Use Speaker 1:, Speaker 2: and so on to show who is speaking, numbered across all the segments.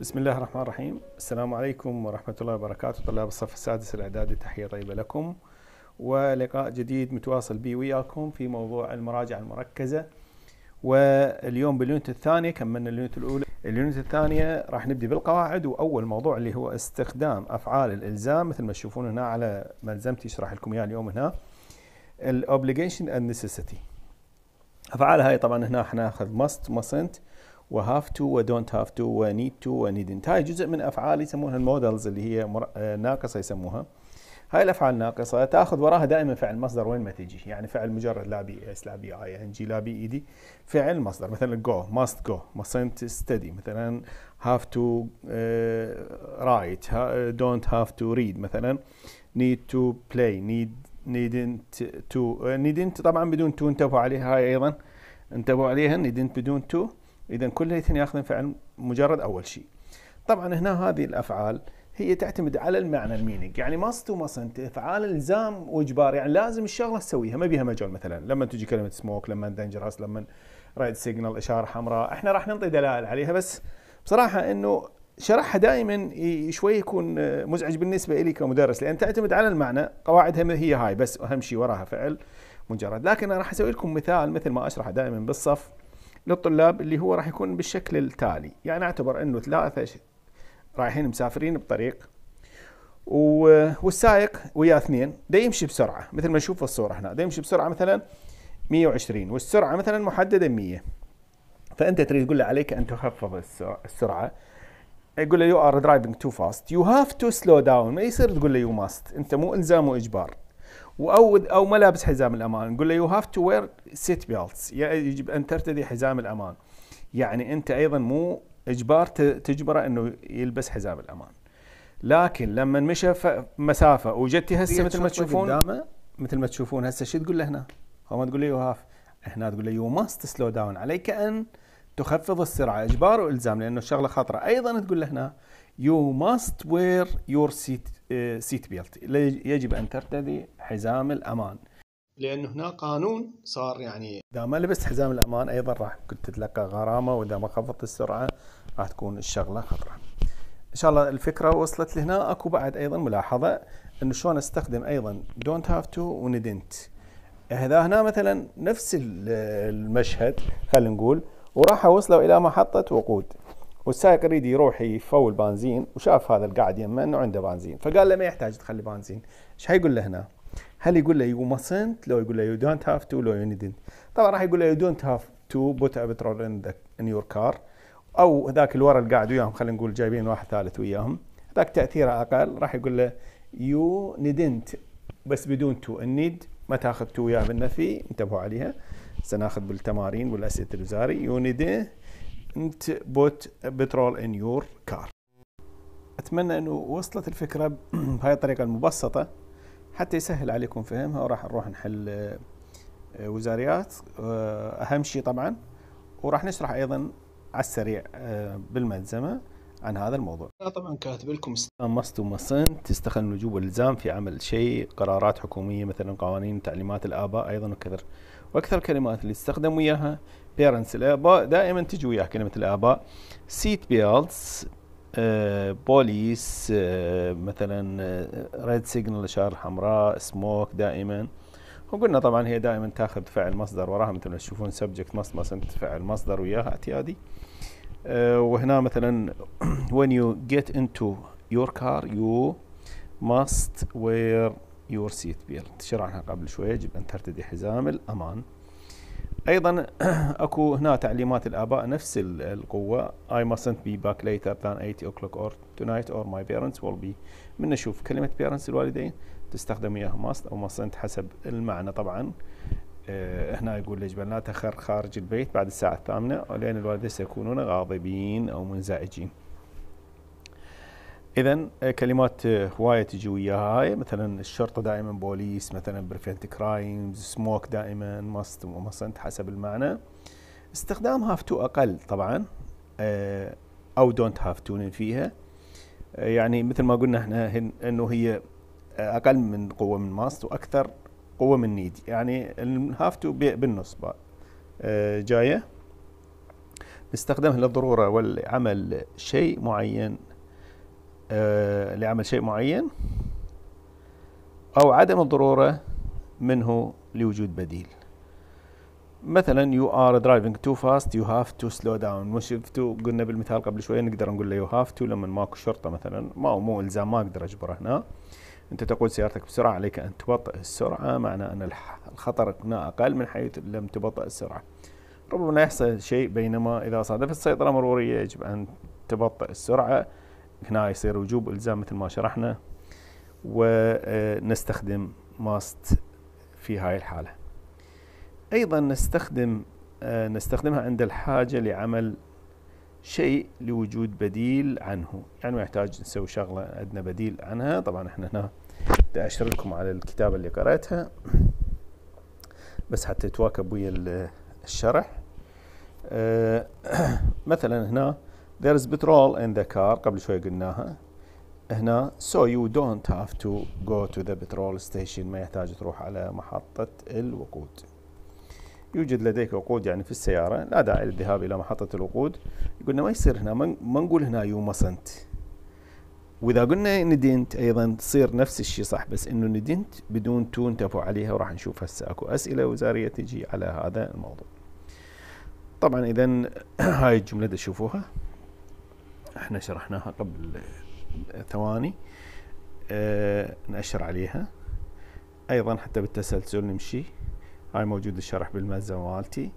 Speaker 1: بسم الله الرحمن الرحيم السلام عليكم ورحمة الله وبركاته طلاب الصف السادس الإعدادي تحية طيبة لكم ولقاء جديد متواصل به وياكم في موضوع المراجعة المركزة واليوم باليونت الثانية كملنا اليونت الأولى اليونت الثانية راح نبدي بالقواعد وأول موضوع اللي هو استخدام أفعال الإلزام مثل ما تشوفون هنا على ملزمتي اشرح لكم إياه اليوم هنا الأوبليجيشن اند نيسيسيتي أفعال هاي طبعا هنا حناخذ must mustn't وهاف تو ودونت هاف تو ونيد تو وندنت هاي جزء من افعال يسمونها المودلز اللي هي مر... آه، ناقصه يسموها هاي الافعال الناقصه تاخذ وراها دائما فعل مصدر وين ما تجي يعني فعل مجرد لا بي اس لا بي اي ان جي لا بي اي دي فعل مصدر مثلا جو ماست جو mustn't ستدي مثلا هاف تو رايت دونت هاف تو ريد مثلا نيد تو بلاي نيد نيدنت تو نيدنت طبعا بدون تو انتبهوا عليها هاي ايضا انتبهوا عليها نيدنت بدون تو اذا كل الاثنين ياخذون فعل مجرد اول شيء طبعا هنا هذه الافعال هي تعتمد على المعنى المينينج يعني ماست وماسنت افعال الزام واجبار يعني لازم الشغله تسويها ما بيها مجال مثلا لما تجي كلمه سموك لما دنجرس لما رايد سيجنال اشاره حمراء احنا راح نعطي دلائل عليها بس بصراحه انه شرحها دائما شوي يكون مزعج بالنسبه لي كمدرس لان تعتمد على المعنى قواعدها هي هاي بس اهم شيء وراها فعل مجرد لكن انا راح اسوي لكم مثال مثل ما اشرحه دائما بالصف للطلاب اللي هو راح يكون بالشكل التالي يعني اعتبر انه ثلاثة رايحين مسافرين بطريق والسائق وياه اثنين ده يمشي بسرعة مثل ما نشوف في الصورة هنا ده يمشي بسرعة مثلا 120 والسرعة مثلا محددة 100 فأنت تريد تقول له عليك أن تخفض السرعة يقول له يو ار درايفنج تو فاست يو هاف تو سلو داون ما يصير تقول له يو ماست انت مو الزام واجبار او او ملابس حزام الامان نقول له يو هاف تو وير سيت بيلتس يجب ان ترتدي حزام الامان يعني انت ايضا مو اجبار تجبره انه يلبس حزام الامان لكن لما مشى مسافه وجدتي هسه مثل ما تشوفون مثل ما تشوفون هسه شو تقول له هنا؟ هو ما تقول له يو هاف هنا تقول له يو ماست سلو داون عليك ان تخفض السرعه اجبار والزام لانه الشغله خطره ايضا تقول له هنا يو ماست وير يور سيت سيت بيلت يجب أن ترتدي حزام الأمان لأن هنا قانون صار يعني إذا ما لبست حزام الأمان أيضا راح كنت تتلقى غرامة وإذا ما خفضت السرعة راح تكون الشغلة خطرة إن شاء الله الفكرة وصلت لهنا أكو بعد أيضا ملاحظة أنه شلون أستخدم أيضا don't have to وندنت هذا هنا مثلا نفس المشهد خلينا نقول وراح أوصله إلى محطة وقود والسائق يريد يروح يفول بنزين وشاف هذا القاعد يمه انه عنده بنزين فقال له ما يحتاج تخلي بنزين ايش حيقول له هنا؟ هل يقول له يو mustn't لو يقول له يو دونت هاف تو لو يو نيدنت طبعا راح يقول له يو دونت هاف تو بوت بترول ان ان يور كار او ذاك اللي ورا اللي قاعد وياهم خلينا نقول جايبين واحد ثالث وياهم ذاك تاثيره اقل راح يقول له يو نيدنت بس بدون تو النيد ما تاخذ تو وياه بالنفي انتبهوا عليها سناخذ بالتمارين والاسئله الوزاري يو نيدنت انت بوت بترول ان يور كار اتمنى انه وصلت الفكره بهاي الطريقه المبسطه حتى يسهل عليكم فهمها وراح نروح نحل آه، وزاريات آه، اهم شيء طبعا وراح نشرح ايضا على السريع آه، بالملزمه عن هذا الموضوع طبعا كاتب لكم مصد ومصن تستخدم الوجوب والالزام في عمل شيء قرارات حكوميه مثلا قوانين تعليمات الاباء ايضا وكثر واكثر الكلمات اللي استخدموا اياها بيرنتس الاباء دائما تجي وياها كلمه الاباء سيت بيلتس بوليس مثلا ريد سيجنال الاشاره الحمراء سموك دائما وقلنا طبعا هي دائما تاخذ فعل مصدر وراها مثل ما تشوفون سبجكت مصدر مثلا فعل مصدر وياها اعتيادي آه، وهنا مثلا when you get into your car you must wear يور سيت بيلت شرحنا قبل شوي يجب أن ترتدي حزام الأمان ايضا اكو هنا تعليمات الاباء نفس القوه اي mustn't be back later than 8 o'clock or tonight or my parents will be من نشوف كلمه parents الوالدين تستخدم وياها must او mustn't حسب المعنى طبعا أه هنا يقول يجب ان لا تخر خارج البيت بعد الساعه الثامنه لان الوالدين سيكونون غاضبين او منزعجين اذا آه، كلمات آه، هوايه تجي وياها هاي مثلا الشرطه دائما بوليس مثلا بريفنت كرايمز سموك دائما ماست ومصنت حسب المعنى استخدام هاف تو اقل طبعا آه، او دونت هاف تو فيها يعني مثل ما قلنا احنا انه هي اقل من قوه من ماست واكثر قوه من نيد يعني الهاف تو بالنص جايه نستخدمها للضروره والعمل شيء معين آه، لعمل شيء معين أو عدم الضرورة منه لوجود بديل مثلا you are driving too fast you have to slow down مش شفتوا قلنا بالمثال قبل شوية نقدر نقول له you have to لما ماكو شرطة مثلا ما هو مو إلزام ما أقدر أجبره هنا أنت تقود سيارتك بسرعة عليك أن تبطئ السرعة معنى أن الخطر هنا أقل من حيث لم تبطئ السرعة ربما يحصل شيء بينما إذا صادفت السيطره المروريه يجب أن تبطئ السرعة هنا يصير وجوب الزام مثل ما شرحنا ونستخدم ماست في هاي الحالة أيضا نستخدم آه، نستخدمها عند الحاجة لعمل شيء لوجود بديل عنه يعني ما يحتاج نسوي شغلة عندنا بديل عنها طبعا احنا هنا أشر لكم على الكتابة اللي قرأتها بس حتى تواكب ويا الشرح آه، مثلا هنا there is petrol in the car قبل شوي قلناها هنا so you don't have to go to the petrol station ما يحتاج تروح على محطة الوقود يوجد لديك وقود يعني في السيارة لا داعي للذهاب إلى محطة الوقود قلنا ما يصير هنا ما نقول هنا you mustn't وإذا قلنا ندنت أيضا تصير نفس الشيء صح بس إنه ندنت بدون تو انتبهوا عليها وراح نشوف هسه أكو أسئلة وزارية تجي على هذا الموضوع طبعا إذا هاي الجملة تشوفوها احنا شرحناها قبل ثواني أه نأشر عليها ايضا حتى بالتسلسل نمشي هاي موجود الشرح بالمزة مالتي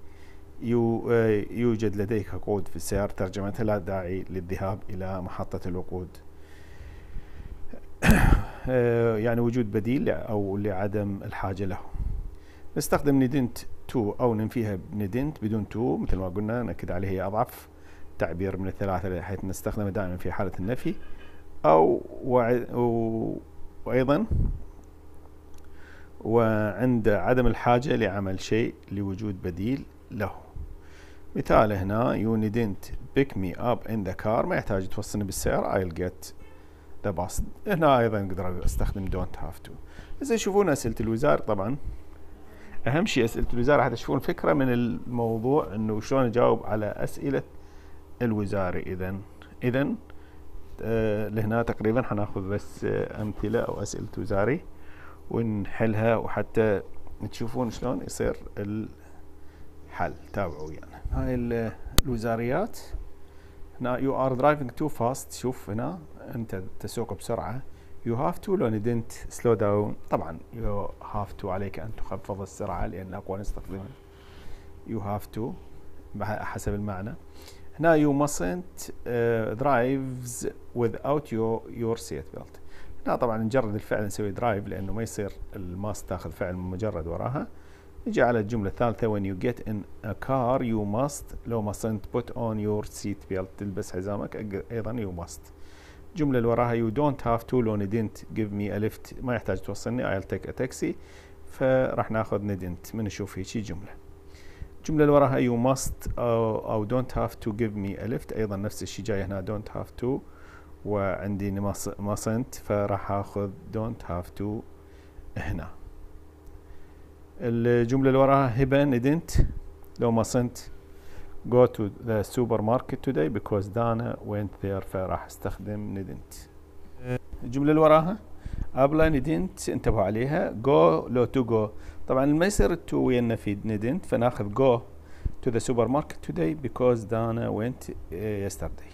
Speaker 1: يو آه، يوجد لديك قود في السيارة ترجمتها لا داعي للذهاب إلى محطة الوقود آه، يعني وجود بديل أو لعدم الحاجة له نستخدم ندنت تو أو ننفيها ندنت بدون تو مثل ما قلنا نأكد عليه هي أضعف تعبير من الثلاثة حيث نستخدمه دائما في حالة النفي أو وأيضا وعند عدم الحاجة لعمل شيء لوجود بديل له مثال هنا you didn't pick me up in the car ما يحتاج توصلني بالسيارة I'll get the bus هنا أيضا أقدر أستخدم don't have to إذا شوفون أسئلة الوزارة طبعا أهم شيء أسئلة الوزارة حتى تشوفون فكرة من الموضوع إنه شلون أجاوب على أسئلة الوزاري اذا اذا آه، لهنا تقريبا حناخذ بس آه، امثله او اسئله وزاري ونحلها وحتى تشوفون شلون يصير الحل تابعوا ويانا يعني. هاي الوزاريات هنا يو ار درايفنج تو فاست شوف هنا انت تسوق بسرعه يو هاف تو لو ندنت سلو داون طبعا يو هاف تو عليك ان تخفض السرعه لان اقوى نستخدمها يو هاف تو حسب المعنى هنا you mustn't درايفز uh, drives without your, your seat belt هنا طبعا نجرد الفعل نسوي درايف لانه ما يصير الماس تاخذ فعل مجرد وراها نجي على الجملة الثالثة when you get in a car you must لو mustn't put on your seat belt تلبس حزامك ايضا you must الجملة اللي وراها you don't have to لو didn't give me a lift ما يحتاج توصلني I'll take a taxi فراح ناخذ ندنت من نشوف هيجي جمله الجملة اللي وراها you must uh, or don't have to give me a lift أيضا نفس الشيء جاي هنا don't have to وعندي mustn't فراح آخذ don't have to هنا الجملة اللي وراها هبة didn't لو mustn't go to the supermarket today because Dana went there فراح استخدم didn't الجملة اللي وراها ابلاي ندنت انتبهوا عليها جو لو تو جو طبعا ما يصير تو وين في ندنت فناخذ جو تو ذا سوبر ماركت توداي بيكوز دانا وينت يسترداي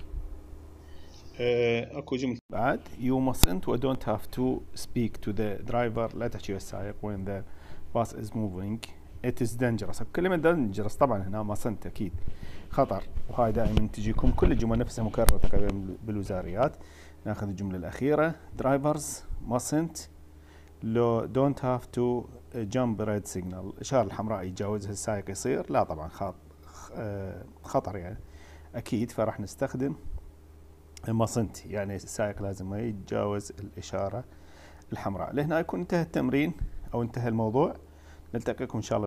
Speaker 1: آه، آه، اكو جملة بعد يو mustn't و دونت هاف تو سبيك تو ذا درايفر لا تحكي للسائق وين ذا باس از موفينج ات از دنجرس كلمة دنجرس طبعا هنا mustn't اكيد خطر وهاي دائما تجيكم كل الجمل نفسها مكررة تقريبا بالوزاريات ناخذ الجملة الأخيرة درايفرز mustn't لو don't have to uh, jump red signal الإشارة الحمراء يتجاوزها السائق يصير لا طبعا خط آه، خطر يعني أكيد فراح نستخدم mustn't يعني السائق لازم ما يتجاوز الإشارة الحمراء لهنا يكون انتهى التمرين أو انتهى الموضوع نلتقيكم إن شاء الله